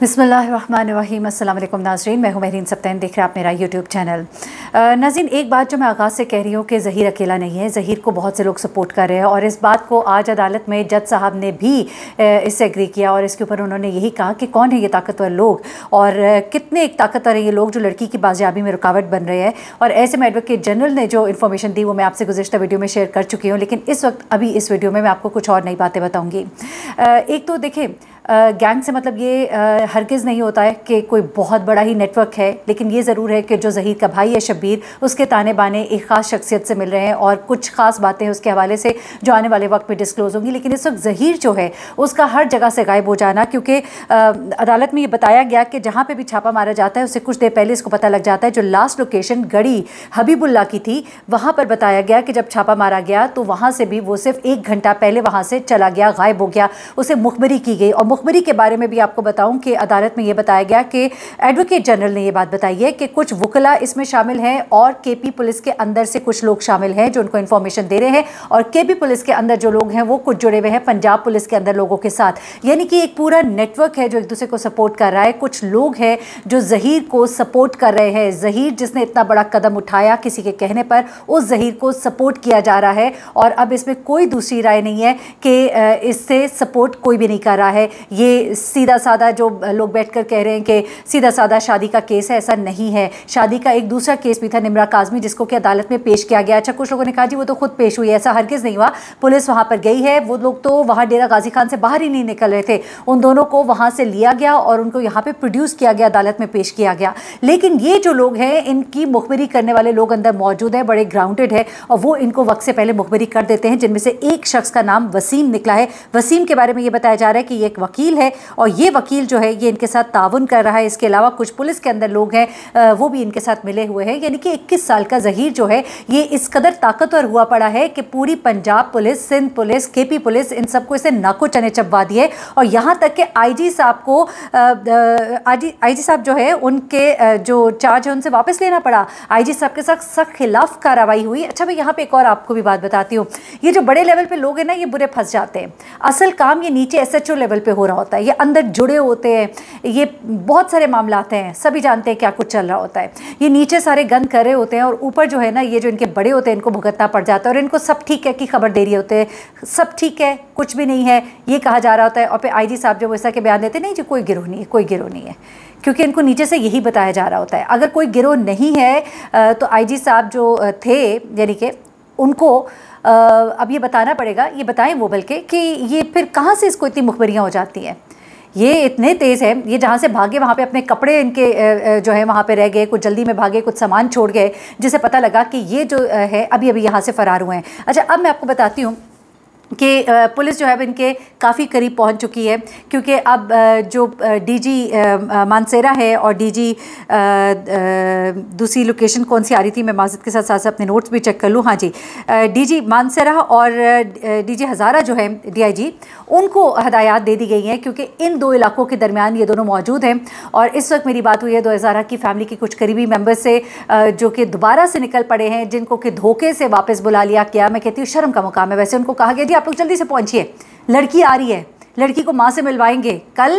बिसमीम अल्लाम नाजरीन मैं हूँ महरीन सप्तैन देख रहे हैं आप मेरा यूट्यूब चैनल नाजीन एक बात जो मैं आगाज़ से कह रही हूँ कि जहीर अकेला नहीं है जहीर को बहुत से लोग सपोर्ट कर रहे हैं और इस बात को आज अदालत में जज साहब ने भी इससे एग्री किया और इसके ऊपर उन्होंने यही कहा कि कौन है ये ताकतवर लोग और कितने एक ताकतवर है ये लोग जो लड़की की बाजियाबी में रुकावट बन रहे हैं और ऐसे में एडवोकेट जनरल ने जो इन्फॉर्मेशन दी वो मैं आपसे गुजशत वीडियो में शेयर कर चुकी हूँ लेकिन इस वक्त अभी इस वीडियो में मैं आपको कुछ और नई बातें बताऊँगी एक तो देखें गैंग से मतलब ये हरगिज़ नहीं होता है कि कोई बहुत बड़ा ही नेटवर्क है लेकिन ये ज़रूर है कि जो जहीर का भाई है शब्बीर उसके ताने बाने एक ख़ास शख्सियत से मिल रहे हैं और कुछ ख़ास बातें उसके हवाले से जो आने वाले वक्त में डिस्क्लोज़ होंगी लेकिन इस वक्त जहीर जो है उसका हर जगह से गायब हो जाना क्योंकि अदालत में ये बताया गया कि जहाँ पर भी छापा मारा जाता है उससे कुछ देर पहले इसको पता लग जाता है जो लास्ट लोकेशन गड़ी हबीबुल्ला की थी वहाँ पर बताया गया कि जब छापा मारा गया तो वहाँ से भी वो सिर्फ एक घंटा पहले वहाँ से चला गया गायब हो गया उसे मुखबरी की गई और मुखबरी के बारे में भी आपको बताऊं कि अदालत में ये बताया गया कि एडवोकेट जनरल ने ये बात बताई है कि कुछ वकला इसमें शामिल हैं और के पी पुलिस के अंदर से कुछ लोग शामिल हैं जो उनको इन्फॉर्मेशन दे रहे हैं और के पी पुलिस के अंदर जो लोग हैं वो कुछ जुड़े हुए हैं पंजाब पुलिस के अंदर लोगों के साथ यानी कि एक पूरा नेटवर्क है जो एक दूसरे को सपोर्ट कर रहा है कुछ लोग हैं जो जहीर को सपोर्ट कर रहे हैं जहीर जिसने इतना बड़ा कदम उठाया किसी के कहने पर उस जहीर को सपोर्ट किया जा रहा है और अब इसमें कोई दूसरी राय नहीं है कि इससे सपोर्ट कोई भी नहीं कर रहा है ये सीधा साधा जो लोग बैठ कर कह रहे हैं कि सीधा साधा शादी का केस है ऐसा नहीं है शादी का एक दूसरा केस भी था निमरा काजमी जिसको कि अदालत में पेश किया गया अच्छा कुछ लोगों ने कहा जी वो तो खुद पेश हुई ऐसा हरगिज़ नहीं हुआ पुलिस वहाँ पर गई है वो लोग तो वहाँ डेरा गाजी खान से बाहर ही नहीं निकल रहे थे उन दोनों को वहाँ से लिया गया और उनको यहाँ पर प्रोड्यूस किया गया अदालत में पेश किया गया लेकिन ये जो लोग हैं इनकी मुखबरी करने वाले लोग अंदर मौजूद हैं बड़े ग्राउंडेड है और वो इनको वक्त से पहले मुखबरी कर देते हैं जिनमें से एक शख्स का नाम वसीम निकला है वसीम के बारे में ये बताया जा रहा है कि ये एक वकील है और ये वकील जो है ये इनके साथ ताउन कर रहा है इसके अलावा कुछ पुलिस के अंदर लोग हैं वो भी इनके साथ मिले हुए हैं यानी कि इक्कीस साल का जहीर जो है ये इस कदर ताकतवर हुआ पड़ा है कि पूरी पंजाब पुलिस सिंध पुलिस के पुलिस इन सबको इसे नाको चने चबवा दिए और यहाँ तक कि जी साहब को आई जी साहब जो है उनके जो चार्ज है उनसे वापस लेना पड़ा आईजी साहब के साथ सख्त खिलाफ कार्रवाई हुई अच्छा मैं यहाँ पे एक और आपको भी बात बताती हूँ ये जो बड़े लेवल पे लोग हैं ना ये बुरे फंस जाते हैं असल काम ये नीचे एसएचओ लेवल पे हो रहा होता है ये अंदर जुड़े होते हैं ये बहुत सारे आते हैं सभी जानते हैं क्या कुछ चल रहा होता है ये नीचे सारे गंद कर रहे होते हैं और ऊपर जो है ना ये जो इनके बड़े होते हैं इनको भुगतना पड़ जाता है और इनको सब ठीक है की खबर दे रही होते हैं सब ठीक है कुछ भी नहीं है ये कहा जा रहा होता है और फिर आई साहब जो वैसा के बयान देते नहीं जी कोई गिरोह नहीं है कोई गिरोह नहीं है क्योंकि इनको नीचे से यही बताया जा रहा होता है अगर कोई गिरोह नहीं है तो आईजी साहब जो थे यानी कि उनको अब ये बताना पड़ेगा ये बताएं वो बल्कि कि ये फिर कहाँ से इसको इतनी मुखबरियाँ हो जाती हैं ये इतने तेज़ हैं ये जहाँ से भागे वहाँ पे अपने कपड़े इनके जो है वहाँ पे रह गए कुछ जल्दी में भागे कुछ सामान छोड़ गए जिसे पता लगा कि ये जो है अभी अभी यहाँ से फ़रार हुए हैं अच्छा अब मैं आपको बताती हूँ कि पुलिस जो है इनके काफ़ी करीब पहुंच चुकी है क्योंकि अब जो डीजी मानसेरा है और डीजी दूसरी लोकेशन कौन सी आ रही थी मैं माजिद के साथ साथ अपने नोट्स भी चेक कर लूँ हाँ जी डीजी मानसेरा और डीजी हज़ारा जो है डीआईजी उनको हदायत दे दी गई हैं क्योंकि इन दो इलाकों के दरमियान ये दोनों मौजूद हैं और इस वक्त मेरी बात हुई है दो हज़ारा की फैमिली के कुछ करीबी मेम्बर से जो कि दोबारा से निकल पड़े हैं जिनको कि धोखे से वापस बुला लिया गया मैं कहती हूँ शर्म का मुकाम है वैसे उनको कहा गया जी आप लोग जल्दी से पहुंचिए लड़की आ रही है लड़की को माँ से मिलवाएंगे कल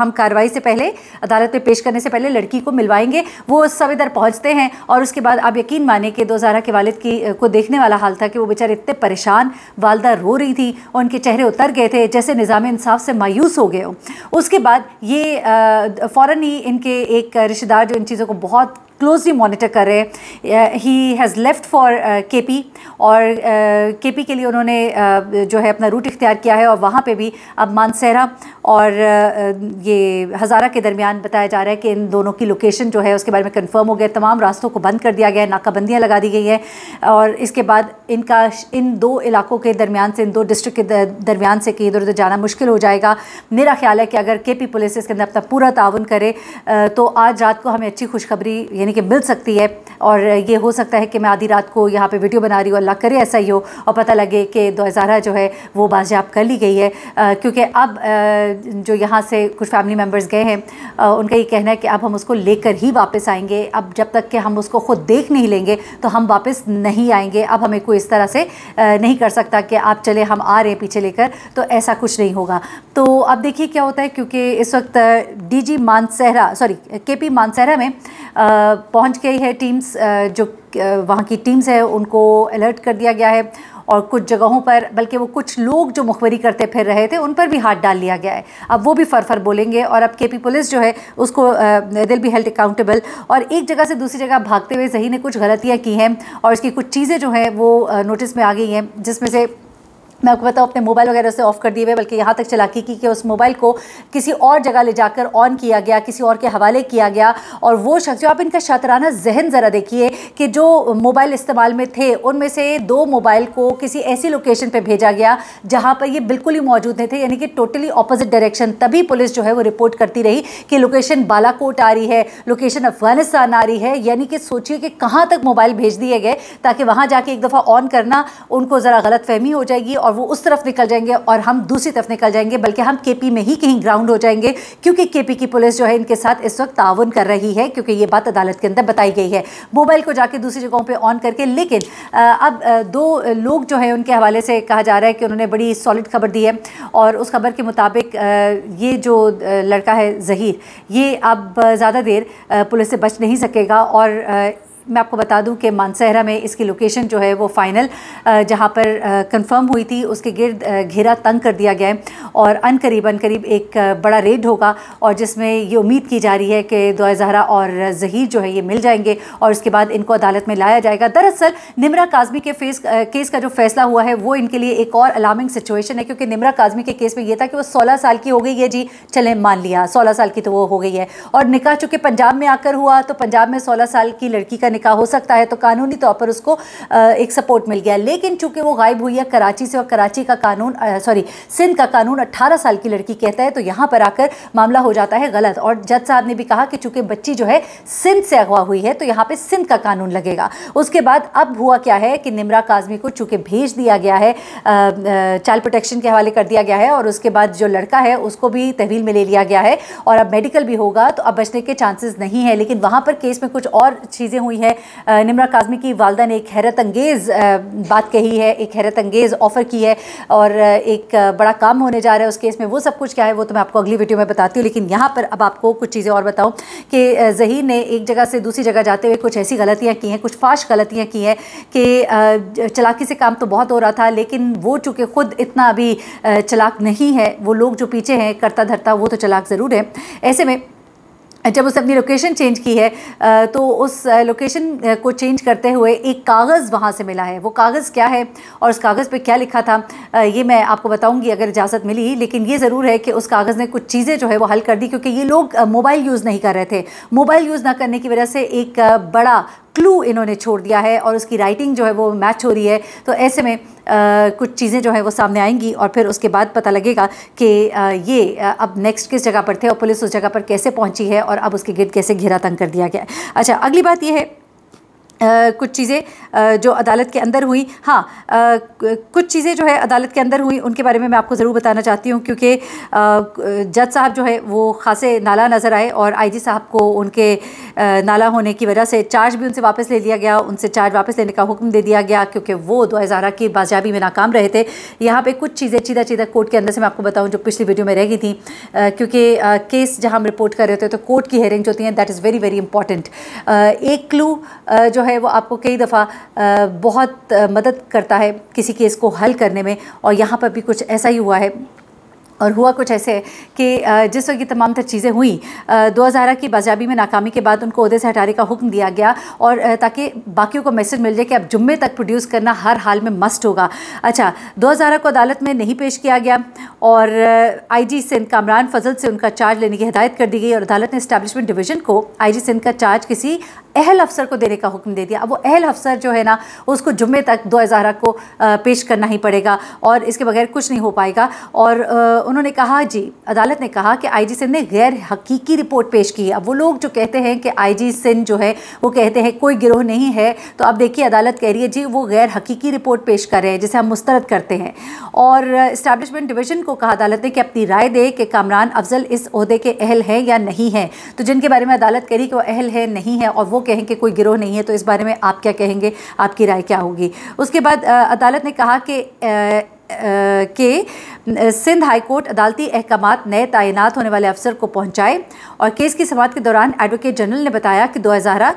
हम कार्रवाई से पहले अदालत में पेश करने से पहले लड़की को मिलवाएंगे वो सब इधर पहुंचते हैं और उसके बाद आप यकीन माने कि दो जारा के वालिद की को देखने वाला हाल था कि वो बेचारे इतने परेशान वालदा रो रही थी उनके चेहरे उतर गए थे जैसे निज़ाम इंसाफ से मायूस हो गए हो उसके बाद ये फ़ौर ही इनके एक रिश्तेदार जो इन चीज़ों को बहुत क्लोजली मॉनिटर कर रहे हैं he has left for K P और के uh, पी के लिए उन्होंने uh, जो है अपना रूट इख्तियार किया है और वहाँ पे भी अब मानसहरा और uh, uh, ये हज़ारा के दरमियान बताया जा रहा है कि इन दोनों की लोकेशन जो है उसके बारे में कंफर्म हो गया तमाम रास्तों को बंद कर दिया गया है नाकाबंदियाँ लगा दी गई हैं और इसके बाद इनका इन दो इलाकों के दरमियान से इन दो डिस्ट्रिक्ट के दरमियान से कहीं इधर उधर जाना मुश्किल हो जाएगा मेरा ख्याल है कि अगर के पी पुलिस इसके अंदर अपना पूरा ताउन करे uh, तो आज रात को हमें अच्छी खुशखबरी यानी कि मिल सकती है और ये हो सकता है कि मैं आधी रात को यहाँ पे वीडियो बना रही हूँ अल्लाह करे ऐसा ही हो और पता लगे कि दो हज़ारा जो है वो बाजियाब कर ली गई है क्योंकि अब जो यहाँ से कुछ फैमिली मेम्बर्स गए हैं उनका ये कहना है कि अब हम उसको लेकर ही वापस आएंगे अब जब तक कि हम उसको ख़ुद देख नहीं लेंगे तो हम वापस नहीं आएंगे अब हमें कोई इस तरह से नहीं कर सकता कि आप चले हम आ रहे हैं पीछे लेकर तो ऐसा कुछ नहीं होगा तो अब देखिए क्या होता है क्योंकि इस वक्त जी मानसहरा सॉरी पी मानसहरा में पहुंच गई है टीम्स जो वहाँ की टीम्स है उनको अलर्ट कर दिया गया है और कुछ जगहों पर बल्कि वो कुछ लोग जो मुखबरी करते फिर रहे थे उन पर भी हाथ डाल लिया गया है अब वो भी फरफर बोलेंगे और अब केपी पुलिस जो है उसको दिल भी हेल्ड अकाउंटेबल और एक जगह से दूसरी जगह भागते हुए जही ने कुछ गलतियाँ की हैं और इसकी कुछ चीज़ें जो हैं वो नोटिस में आ गई हैं जिसमें से मैं आपको बताऊँ अपने मोबाइल वगैरह से ऑफ़ कर दिए हुए बल्कि यहाँ तक चला की कि उस मोबाइल को किसी और जगह ले जाकर ऑन किया गया किसी और के हवाले किया गया और वो शख्स जो आप इनका शातराना जहन ज़रा देखिए कि जो मोबाइल इस्तेमाल में थे उनमें से दो मोबाइल को किसी ऐसी लोकेशन पर भेजा गया जहाँ पर ये बिल्कुल ही मौजूद नहीं थे यानी कि टोटली अपोजिट डायरेक्शन तभी पुलिस जो है वो रिपोर्ट करती रही कि लोकेशन बालाकोट आ रही है लोकेशन अफगानिस्तान आ रही है यानी कि सोचिए कि कहाँ तक मोबाइल भेज दिए गए ताकि वहाँ जाके एक दफ़ा ऑन करना उनको ज़रा गलत फहमी हो जाएगी और वो उस तरफ निकल जाएंगे और हम दूसरी तरफ निकल जाएंगे बल्कि हम केपी में ही कहीं ग्राउंड हो जाएंगे क्योंकि केपी की पुलिस जो है इनके साथ इस वक्त ताउन कर रही है क्योंकि ये बात अदालत के अंदर बताई गई है मोबाइल को जाके दूसरी जगहों पर ऑन करके लेकिन अब दो लोग जो है उनके हवाले से कहा जा रहा है कि उन्होंने बड़ी सॉलिड खबर दी है और उस खबर के मुताबिक ये जो लड़का है जहीर ये अब ज़्यादा देर पुलिस से बच नहीं सकेगा और मैं आपको बता दूं कि मानसहरा में इसकी लोकेशन जो है वो फाइनल जहां पर कंफर्म हुई थी उसके गिर्द घेरा तंग कर दिया गया है और अन करीबन करीब एक बड़ा रेड होगा और जिसमें ये उम्मीद की जा रही है कि दुआ जहरा और जहीर जो है ये मिल जाएंगे और उसके बाद इनको अदालत में लाया जाएगा दरअसल निमरा काजमी के फेस केस का जो फैसला हुआ है वो इनके लिए एक और अलार्मिंग सिचुएशन है क्योंकि निमरा काजमी के केस में ये था कि वो सोलह साल की हो गई है जी चले मान लिया सोलह साल की तो वो हो गई है और निकाह चूंकि पंजाब में आकर हुआ तो पंजाब में सोलह साल की लड़की का निकाह हो सकता है तो कानूनी तौर पर उसको एक सपोर्ट मिल गया लेकिन चूंकि वो गायब हुई है कराची से और कराची का कानून सॉरी सिंध का कानून अट्ठारह साल की लड़की कहता है तो यहाँ पर आकर मामला हो जाता है गलत और जज साहब ने भी कहा कि चूंकि बच्ची जो है सिंध से अगवा हुई है तो यहाँ पर सिंध का कानून लगेगा उसके बाद अब हुआ क्या है कि निमरा काजमी को चूंकि भेज दिया गया है चाइल्ड प्रोटेक्शन के हवाले कर दिया गया है और उसके बाद जो लड़का है उसको भी तहवील में ले लिया गया है और अब मेडिकल भी होगा तो अब बचने के चांसेस नहीं है लेकिन वहां पर केस में कुछ और चीज़ें हुई हैं है निमरा काजमी की वालदा ने एक हैरत अंगेज़ बात कही है एक हैरत अंगेज़ ऑफ़र की है और एक बड़ा काम होने जा रहा है उस केस में वो सब कुछ क्या है वो तो मैं आपको अगली वीडियो में बताती हूँ लेकिन यहाँ पर अब आपको कुछ चीज़ें और बताऊँ कि जहीर ने एक जगह से दूसरी जगह जाते हुए कुछ ऐसी गलतियाँ की हैं कुछ फाश गलतियाँ की हैं कि चलाकी से काम तो बहुत हो रहा था लेकिन वो चूँकि ख़ुद इतना अभी चलाक नहीं है वो लोग जो पीछे हैं करता धरता वो तो चलाक ज़रूर है ऐसे में जब उसने अपनी लोकेशन चेंज की है तो उस लोकेशन को चेंज करते हुए एक कागज़ वहाँ से मिला है वो कागज़ क्या है और उस कागज़ पे क्या लिखा था ये मैं आपको बताऊंगी अगर इजाज़त मिली लेकिन ये ज़रूर है कि उस कागज़ ने कुछ चीज़ें जो है वो हल कर दी क्योंकि ये लोग मोबाइल यूज़ नहीं कर रहे थे मोबाइल यूज़ ना करने की वजह से एक बड़ा क्लू इन्होंने छोड़ दिया है और उसकी राइटिंग जो है वो मैच हो रही है तो ऐसे में आ, कुछ चीज़ें जो है वो सामने आएंगी और फिर उसके बाद पता लगेगा कि ये अब नेक्स्ट किस जगह पर थे और पुलिस उस जगह पर कैसे पहुंची है और अब उसके गेट कैसे घेरा तंग कर दिया गया अच्छा अगली बात यह है कुछ चीज़ें जो अदालत के अंदर हुई हाँ कुछ चीज़ें जो है अदालत के अंदर हुई उनके बारे में मैं आपको ज़रूर बताना चाहती हूँ क्योंकि जज साहब जो है वो खासे नाला नज़र आए और आईजी साहब को उनके नाला होने की वजह से चार्ज भी उनसे वापस ले लिया गया उनसे चार्ज वापस लेने का हुक्म दे दिया गया क्योंकि वो दो हज़ारा की बाजियाबी में नाकाम रहे थे यहाँ पर कुछ चीज़ें चीदा चीदा कोर्ट के अंदर से मैं आपको बताऊँ जो पिछली वीडियो में रह गई थी क्योंकि केस जहाँ हम रिपोर्ट कर रहे थे तो कोर्ट की जो होती हैं that is very very important एक क्लू जो है है वो आपको कई दफ़ा बहुत मदद करता है किसी केस को हल करने में और यहाँ पर भी कुछ ऐसा ही हुआ है और हुआ कुछ ऐसे कि जिस वक्त ये तमाम तर चीज़ें हुई दो हज़ारा की बाजाबी में नाकामी के बाद उनको अहदे से हटाने का हुक्म दिया गया और ताकि बाकियों को मैसेज मिल जाए कि अब जुम्मे तक प्रोड्यूस करना हर हाल में मस्ट होगा अच्छा दो हज़ारा को अदालत में नहीं पेश किया गया और आई जी सिंध कामरान फजल से उनका चार्ज लेने की हिदायत कर दी गई और अदालत ने इस्टेबलिशमेंट डिवीज़न को आई जी सिंध का चार्ज किसी अहल अफसर को देने का हुक्म दे दिया अब वो अहल अफसर जो है ना उसको जुम्मे तक दो हज़ारा को पेश करना ही पड़ेगा और इसके बगैर कुछ नहीं हो पाएगा और उन्होंने कहा जी अदालत ने कहा कि आई जी सिंह ने गैर हकीकी रिपोर्ट पेश की अब वो लोग जो कहते हैं कि आई जी सिंह जो है वो कहते हैं कोई गिरोह नहीं है तो अब देखिए अदालत कह रही है जी वो गैर हकीकी रिपोर्ट पेश कर रहे हैं जिसे हम मुस्तरद करते हैं और इस्टबलिशमेंट डिवीजन को कहा अदालत ने कि अपनी राय दे कि कामरान अफजल इस अहदे के अहल है या नहीं है तो जिनके बारे में अदालत कह रही कि वो अहल है नहीं है और वो वो कहें कि कोई गिरोह नहीं है तो इस बारे में आप क्या कहेंगे आपकी राय क्या होगी उसके बाद अदालत ने कहा कि के सिंध हाईकोर्ट अदालती अहकाम नए तैनात होने वाले अफसर को पहुंचाए और केस की समाप्त के दौरान एडवोकेट जनरल ने बताया कि दो हज़ारा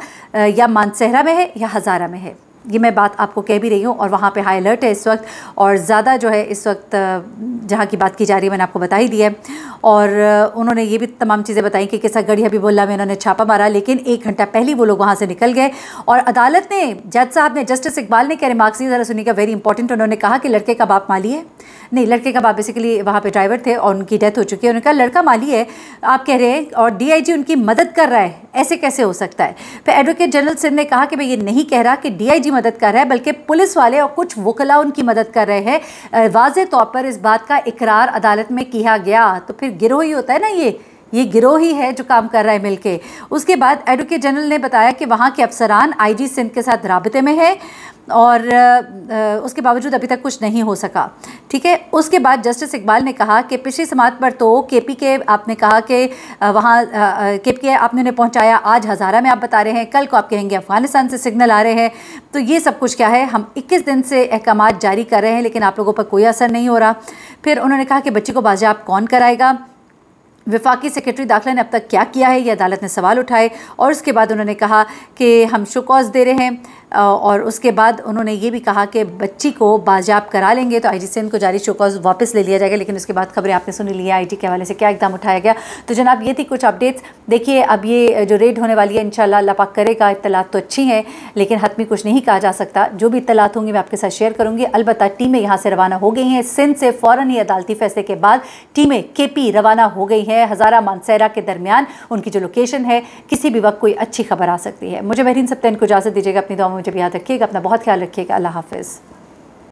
या मानसहरा में है या हज़ारा में है ये मैं बात आपको कह भी रही हूँ और वहाँ पे हाई अलर्ट है इस वक्त और ज़्यादा जो है इस वक्त जहाँ की बात की जा रही है मैंने आपको बता ही दिया है और उन्होंने ये भी तमाम चीज़ें बताई कि किसा गढ़ी बोला में उन्होंने छापा मारा लेकिन एक घंटा पहले वो लोग वहाँ से निकल गए और अदालत ने जज साहब ने जस्टिस इकबाल ने क्या रिमार्क्स ज़रा सुनी का वेरी इंपॉर्टेंट उन्होंने कहा कि लड़के का बाप माली है नहीं लड़के का बाप बेसिकली वहाँ पे ड्राइवर थे और उनकी डेथ हो चुकी है उन्होंने कहा लड़का माली है आप कह रहे हैं और डीआईजी उनकी मदद कर रहा है ऐसे कैसे हो सकता है फिर एडवोकेट जनरल सिंह ने कहा कि मैं ये नहीं कह रहा कि डीआईजी मदद कर रहा है बल्कि पुलिस वाले और कुछ वकला उनकी मदद कर रहे हैं वाज तौर पर इस बात का इकरार अदालत में किया गया तो फिर गिरोह ही होता है ना ये ये गिरोह ही है जो काम कर रहा है मिलके उसके बाद एडवोकेट जनरल ने बताया कि वहाँ के अफसरान आईजी सिंध के साथ रबते में है और उसके बावजूद अभी तक कुछ नहीं हो सका ठीक है उसके बाद जस्टिस इकबाल ने कहा कि पिछली समात पर तो के पी के आपने कहा कि वहाँ के पी के आपने उन्हें पहुँचाया आज हज़ारा में आप बता रहे हैं कल को आप कहेंगे अफ़गानिस्तान से सिग्नल आ रहे हैं तो ये सब कुछ क्या है हम इक्कीस दिन से अहकाम जारी कर रहे हैं लेकिन आप लोगों पर कोई असर नहीं हो रहा फिर उन्होंने कहा कि बच्चे को बाजियाब कौन कराएगा विफाकी सेक्रेटरी दाखिला ने अब तक क्या किया है ये अदालत ने सवाल उठाए और उसके बाद उन्होंने कहा कि हम शोकॉज दे रहे हैं और उसके बाद उन्होंने ये भी कहा कि बच्ची को बाजाब करा लेंगे तो आई जी सिंध को जारी शोकॉज़ वापस ले लिया जाएगा लेकिन उसके बाद खबरें आपने सुनी ली है आई के हवाले से क्या इकदाम उठाया गया तो जनाब ये थी कुछ अपडेट्स देखिए अब ये जो रेड होने वाली है इन अल्लाह पाक करेगा इतलात तो अच्छी हैं लेकिन हतमी कुछ नहीं कहा जा सकता जो भी इतलात होंगी मैं आपके साथ शेयर करूँगी अलबत्त टीमें यहाँ से रवाना हो गई हैं सिंध से फ़ौरन ही अदालती फैसले के बाद टीमें के रवाना हो गई हैं है हज़ारा मानसैरा के दरमियान उनकी जो लोकेशन है किसी भी वक्त कोई अच्छी खबर आ सकती है मुझे बहरीन सप्तैन को इजाज़त दीजिएगा अपनी दुआ में मुझे याद रखिएगा अपना बहुत ख्याल रखिएगा अल्लाह हाफिज़